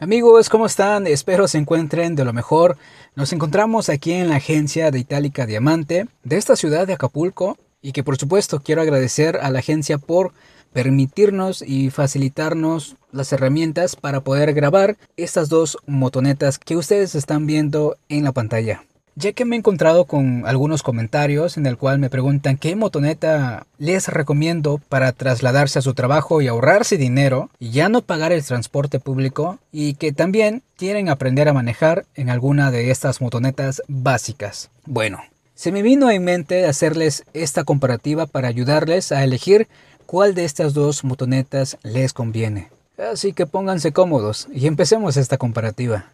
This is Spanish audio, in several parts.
Amigos, ¿cómo están? Espero se encuentren de lo mejor. Nos encontramos aquí en la agencia de Itálica Diamante de esta ciudad de Acapulco y que por supuesto quiero agradecer a la agencia por permitirnos y facilitarnos las herramientas para poder grabar estas dos motonetas que ustedes están viendo en la pantalla ya que me he encontrado con algunos comentarios en el cual me preguntan qué motoneta les recomiendo para trasladarse a su trabajo y ahorrarse dinero y ya no pagar el transporte público y que también quieren aprender a manejar en alguna de estas motonetas básicas. Bueno, se me vino en mente hacerles esta comparativa para ayudarles a elegir cuál de estas dos motonetas les conviene. Así que pónganse cómodos y empecemos esta comparativa.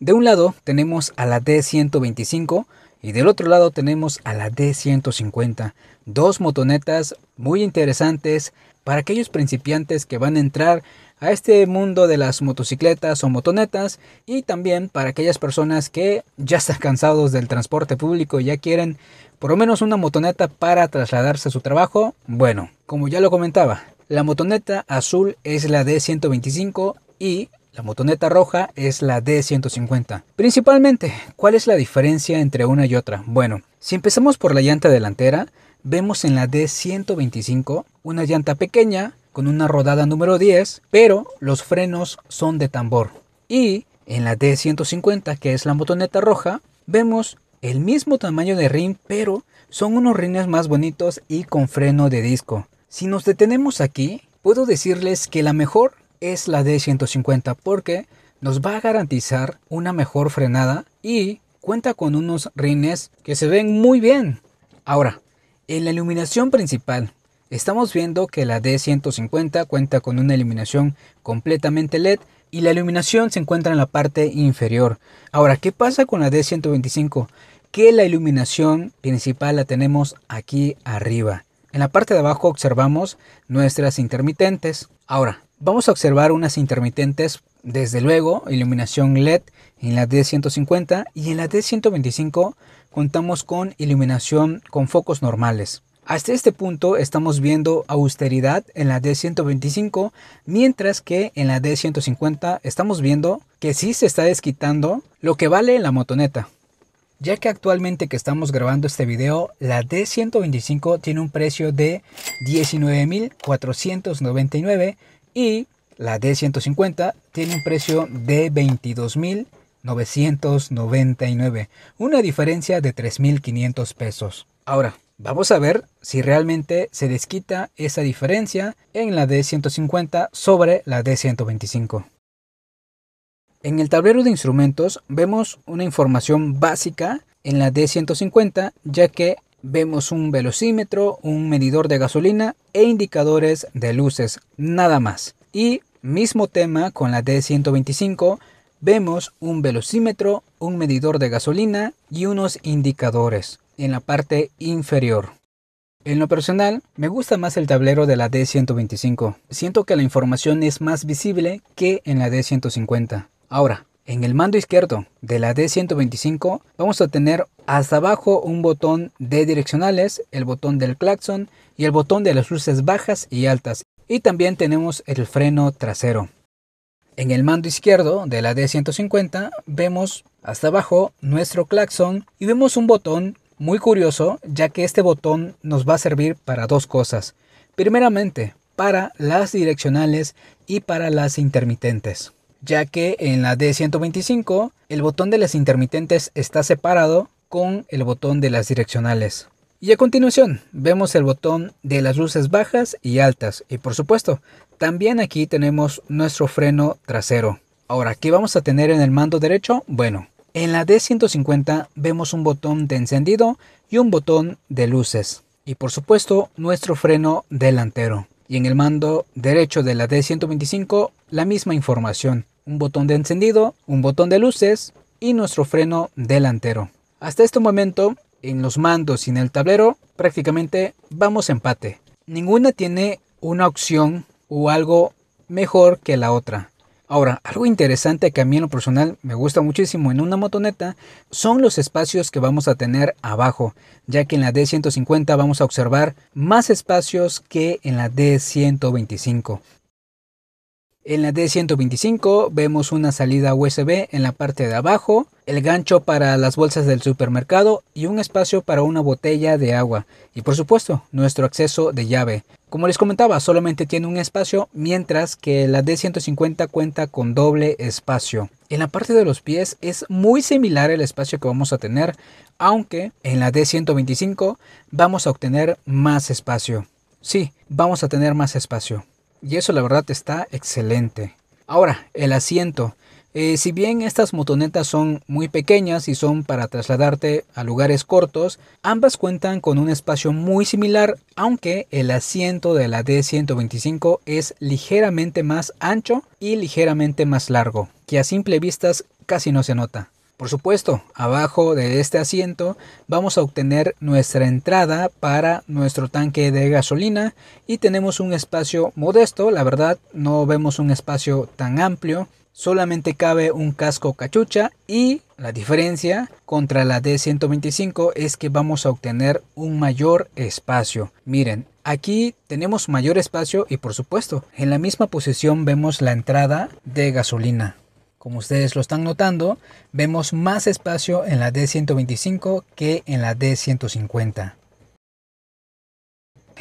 De un lado tenemos a la D125 y del otro lado tenemos a la D150, dos motonetas muy interesantes para aquellos principiantes que van a entrar a este mundo de las motocicletas o motonetas y también para aquellas personas que ya están cansados del transporte público y ya quieren por lo menos una motoneta para trasladarse a su trabajo. Bueno, como ya lo comentaba, la motoneta azul es la D125 y la motoneta roja es la D150. Principalmente, ¿cuál es la diferencia entre una y otra? Bueno, si empezamos por la llanta delantera, vemos en la D125 una llanta pequeña con una rodada número 10, pero los frenos son de tambor. Y en la D150, que es la motoneta roja, vemos el mismo tamaño de rin, pero son unos rines más bonitos y con freno de disco. Si nos detenemos aquí, puedo decirles que la mejor es la D150 porque nos va a garantizar una mejor frenada y cuenta con unos rines que se ven muy bien. Ahora, en la iluminación principal, estamos viendo que la D150 cuenta con una iluminación completamente LED y la iluminación se encuentra en la parte inferior. Ahora, ¿qué pasa con la D125? Que la iluminación principal la tenemos aquí arriba. En la parte de abajo observamos nuestras intermitentes. Ahora, Vamos a observar unas intermitentes, desde luego, iluminación LED en la D150 y en la D125 contamos con iluminación con focos normales. Hasta este punto estamos viendo austeridad en la D125, mientras que en la D150 estamos viendo que sí se está desquitando lo que vale la motoneta. Ya que actualmente que estamos grabando este video, la D125 tiene un precio de 19.499 y la D150 tiene un precio de 22.999, una diferencia de 3.500 pesos. Ahora, vamos a ver si realmente se desquita esa diferencia en la D150 sobre la D125. En el tablero de instrumentos vemos una información básica en la D150 ya que Vemos un velocímetro, un medidor de gasolina e indicadores de luces, nada más. Y mismo tema con la D125, vemos un velocímetro, un medidor de gasolina y unos indicadores en la parte inferior. En lo personal, me gusta más el tablero de la D125. Siento que la información es más visible que en la D150. Ahora, en el mando izquierdo de la D125 vamos a tener hasta abajo un botón de direccionales, el botón del claxon y el botón de las luces bajas y altas. Y también tenemos el freno trasero. En el mando izquierdo de la D150 vemos hasta abajo nuestro claxon y vemos un botón muy curioso ya que este botón nos va a servir para dos cosas. Primeramente, para las direccionales y para las intermitentes ya que en la D125 el botón de las intermitentes está separado con el botón de las direccionales. Y a continuación vemos el botón de las luces bajas y altas y por supuesto también aquí tenemos nuestro freno trasero. Ahora, ¿qué vamos a tener en el mando derecho? Bueno, en la D150 vemos un botón de encendido y un botón de luces y por supuesto nuestro freno delantero y en el mando derecho de la D125 la misma información, un botón de encendido, un botón de luces y nuestro freno delantero. Hasta este momento, en los mandos y en el tablero, prácticamente vamos empate. Ninguna tiene una opción o algo mejor que la otra. Ahora, algo interesante que a mí en lo personal me gusta muchísimo en una motoneta son los espacios que vamos a tener abajo, ya que en la D150 vamos a observar más espacios que en la D125. En la D125 vemos una salida USB en la parte de abajo, el gancho para las bolsas del supermercado y un espacio para una botella de agua. Y por supuesto, nuestro acceso de llave. Como les comentaba, solamente tiene un espacio, mientras que la D150 cuenta con doble espacio. En la parte de los pies es muy similar el espacio que vamos a tener, aunque en la D125 vamos a obtener más espacio. Sí, vamos a tener más espacio. Y eso la verdad está excelente. Ahora, el asiento. Eh, si bien estas motonetas son muy pequeñas y son para trasladarte a lugares cortos, ambas cuentan con un espacio muy similar, aunque el asiento de la D125 es ligeramente más ancho y ligeramente más largo, que a simple vista casi no se nota. Por supuesto, abajo de este asiento vamos a obtener nuestra entrada para nuestro tanque de gasolina y tenemos un espacio modesto, la verdad no vemos un espacio tan amplio solamente cabe un casco cachucha y la diferencia contra la D125 es que vamos a obtener un mayor espacio. Miren, aquí tenemos mayor espacio y por supuesto en la misma posición vemos la entrada de gasolina. Como ustedes lo están notando, vemos más espacio en la D125 que en la D150.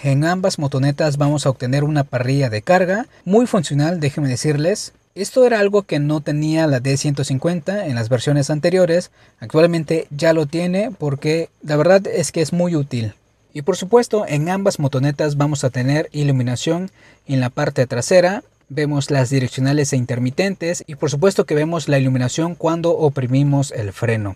En ambas motonetas vamos a obtener una parrilla de carga muy funcional, déjenme decirles, esto era algo que no tenía la D150 en las versiones anteriores, actualmente ya lo tiene porque la verdad es que es muy útil. Y por supuesto en ambas motonetas vamos a tener iluminación en la parte trasera, vemos las direccionales e intermitentes y por supuesto que vemos la iluminación cuando oprimimos el freno.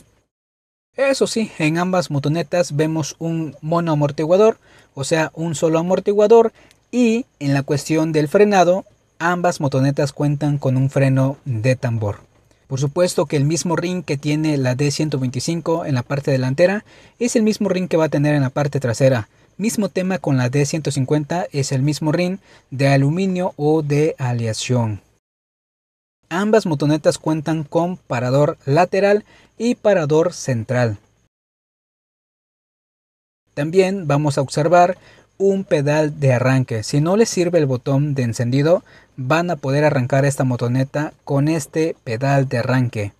Eso sí, en ambas motonetas vemos un monoamortiguador, o sea, un solo amortiguador, y en la cuestión del frenado Ambas motonetas cuentan con un freno de tambor. Por supuesto que el mismo ring que tiene la D125 en la parte delantera es el mismo ring que va a tener en la parte trasera. Mismo tema con la D150 es el mismo ring de aluminio o de aleación. Ambas motonetas cuentan con parador lateral y parador central. También vamos a observar un pedal de arranque. Si no les sirve el botón de encendido, van a poder arrancar esta motoneta con este pedal de arranque.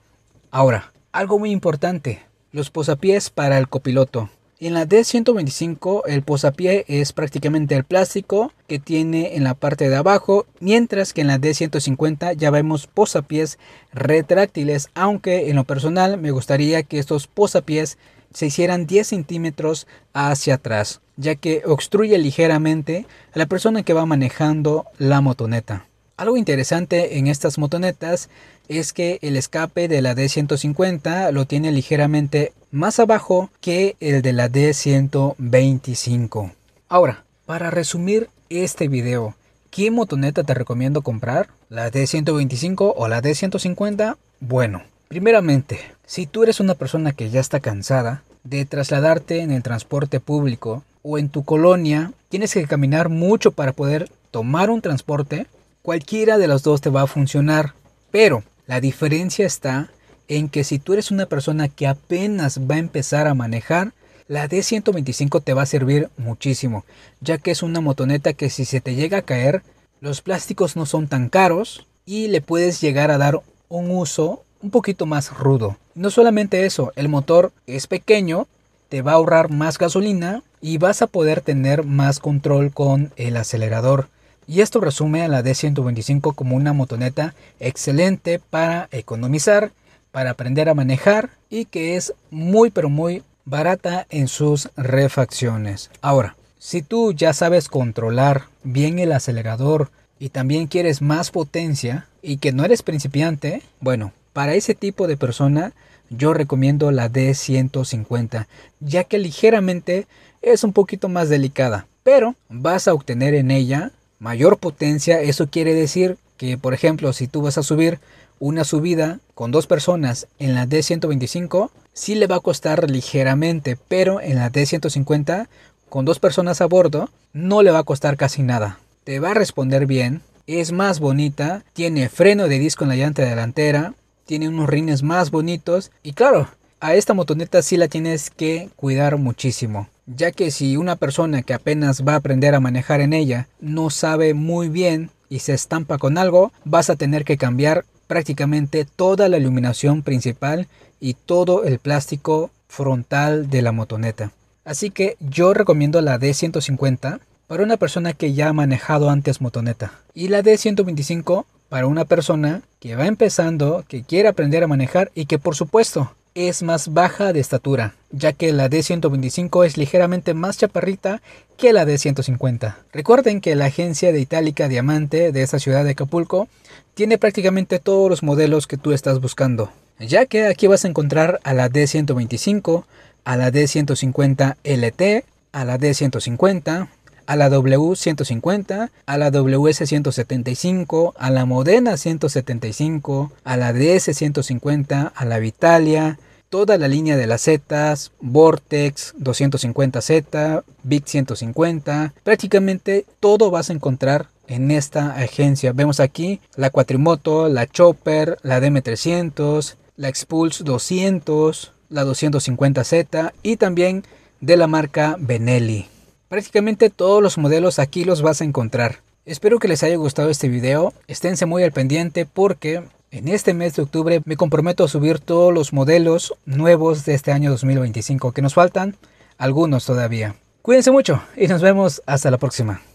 Ahora, algo muy importante, los posapiés para el copiloto. En la D125 el posapié es prácticamente el plástico que tiene en la parte de abajo, mientras que en la D150 ya vemos posapiés retráctiles, aunque en lo personal me gustaría que estos posapiés se hicieran 10 centímetros hacia atrás, ya que obstruye ligeramente a la persona que va manejando la motoneta. Algo interesante en estas motonetas es que el escape de la D150 lo tiene ligeramente más abajo que el de la D125. Ahora, para resumir este video, ¿qué motoneta te recomiendo comprar? ¿La D125 o la D150? Bueno, primeramente, si tú eres una persona que ya está cansada de trasladarte en el transporte público o en tu colonia, tienes que caminar mucho para poder tomar un transporte, cualquiera de los dos te va a funcionar. Pero la diferencia está en que si tú eres una persona que apenas va a empezar a manejar, la D125 te va a servir muchísimo, ya que es una motoneta que si se te llega a caer, los plásticos no son tan caros y le puedes llegar a dar un uso un poquito más rudo. No solamente eso, el motor es pequeño, te va a ahorrar más gasolina y vas a poder tener más control con el acelerador. Y esto resume a la D125 como una motoneta excelente para economizar, para aprender a manejar y que es muy pero muy barata en sus refacciones. Ahora, si tú ya sabes controlar bien el acelerador y también quieres más potencia y que no eres principiante, bueno, para ese tipo de persona yo recomiendo la D150, ya que ligeramente es un poquito más delicada, pero vas a obtener en ella mayor potencia. Eso quiere decir que, por ejemplo, si tú vas a subir una subida con dos personas en la D125, sí le va a costar ligeramente, pero en la D150, con dos personas a bordo, no le va a costar casi nada. Te va a responder bien, es más bonita, tiene freno de disco en la llanta delantera, tiene unos rines más bonitos y claro, a esta motoneta sí la tienes que cuidar muchísimo, ya que si una persona que apenas va a aprender a manejar en ella no sabe muy bien y se estampa con algo, vas a tener que cambiar prácticamente toda la iluminación principal y todo el plástico frontal de la motoneta. Así que yo recomiendo la D150 para una persona que ya ha manejado antes motoneta y la D125 para una persona que va empezando, que quiere aprender a manejar y que por supuesto es más baja de estatura, ya que la D125 es ligeramente más chaparrita que la D150. Recuerden que la agencia de Itálica Diamante de esta ciudad de Acapulco tiene prácticamente todos los modelos que tú estás buscando, ya que aquí vas a encontrar a la D125, a la D150 LT, a la D150, a la W150, a la WS175, a la Modena 175, a la DS150, a la Vitalia, toda la línea de las Z, Vortex 250Z, Big 150, prácticamente todo vas a encontrar en esta agencia. Vemos aquí la Cuatrimoto, la Chopper, la DM300, la Expulse 200, la 250Z y también de la marca Benelli. Prácticamente todos los modelos aquí los vas a encontrar. Espero que les haya gustado este video, esténse muy al pendiente porque en este mes de octubre me comprometo a subir todos los modelos nuevos de este año 2025 que nos faltan, algunos todavía. Cuídense mucho y nos vemos hasta la próxima.